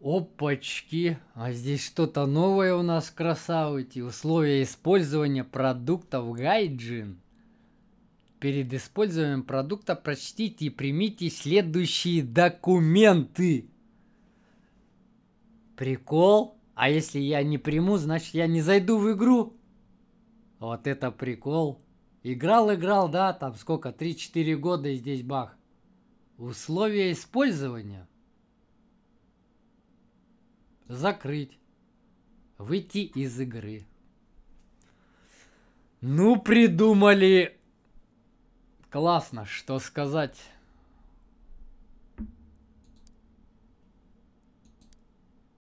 Опачки, а здесь что-то новое у нас, красавцы. Условия использования продуктов гайджин. Перед использованием продукта прочтите и примите следующие документы. Прикол? А если я не приму, значит я не зайду в игру. Вот это прикол. Играл, играл, да, там сколько, 3-4 года и здесь бах. Условия использования – закрыть, выйти из игры. Ну, придумали классно, что сказать.